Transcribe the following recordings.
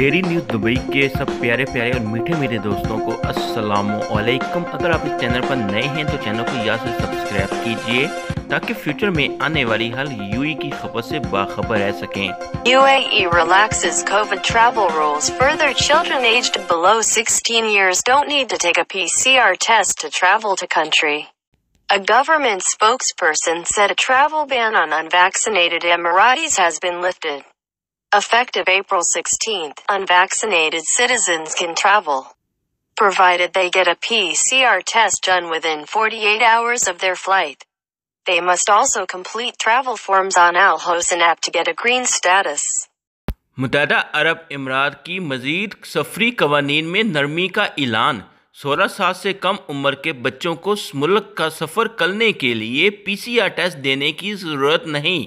Dairy news Dubai के सब प्यारे प्यारे और मीठे मीठे दोस्तों को असलकम अगर आप इस चैनल पर नए हैं तो चैनल को याद से सब्सक्राइब कीजिए ताकि फ्यूचर में आने वाली हर यू की खबर से बाखबर रह सके UAE relaxes A government spokesperson said a travel ban on unvaccinated Emiratis has been lifted. Effective April 16th, unvaccinated citizens can travel. Provided they get a PCR test done within 48 hours of their flight. They must also complete travel forms on Al Hosn app to get a green status. मुतहदा अरब इमरात की मजीद सफरी कवानीन में नरमी का ऐलान 16 साल से कम उम्र के बच्चों को मुल्क का सफ़र करने के लिए पीसीआर टेस्ट देने की ज़रूरत नहीं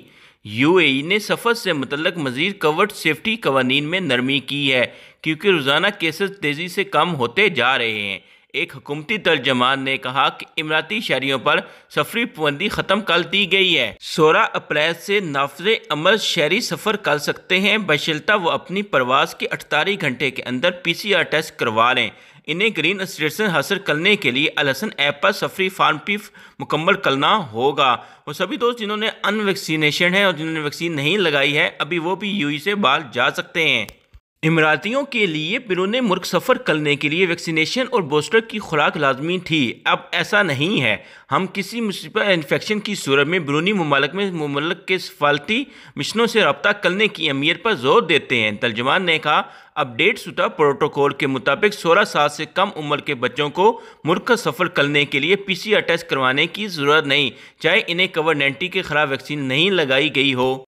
यूएई e ने सफ़र से मतलब मजीद कवर्ड सेफ्टी कवानीन में नरमी की है क्योंकि रोज़ाना केसेस तेज़ी से कम होते जा रहे हैं एक हुकूमती तर्जमान ने कहा कि इमराती शहरीों पर सफरी पाबंदी ख़त्म कर दी गई है सोलह अप्रैल से नाफज अमल शहरी सफ़र कर सकते हैं बशलता वो अपनी परवास के अठतालीस घंटे के अंदर पी सी आर टेस्ट करवा लें इन्हें ग्रीन स्टेशन हासिल करने के लिए अलहसन ऐप पर सफरी फार्म भी मुकम्मल करना होगा वो सभी दोस्त जिन्होंने अनवैक्सीनेशन है और जिन्होंने वैक्सीन नहीं लगाई है अभी वो भी यू से बाहर जा सकते हैं इमरातियों के लिए बिरून मुल्क सफ़र करने के लिए वैक्सीनेशन और बूस्टर की खुराक लाजमी थी अब ऐसा नहीं है हम किसी मुसीबत इन्फेक्शन की सूरत में बिरूनी ममालक में ममलक के सफालती मिशनों से रबता करने की अहमियत पर जोर देते हैं तर्जमान ने कहा अपडेट शुदा प्रोटोकॉल के मुताबिक सोलह साल से कम उम्र के बच्चों को मुल्क का सफ़र करने के लिए पी सी टेस्ट करवाने की ज़रूरत नहीं चाहे इन्हें कोविड नाइन्टीन के खिलाफ वैक्सीन नहीं लगाई गई हो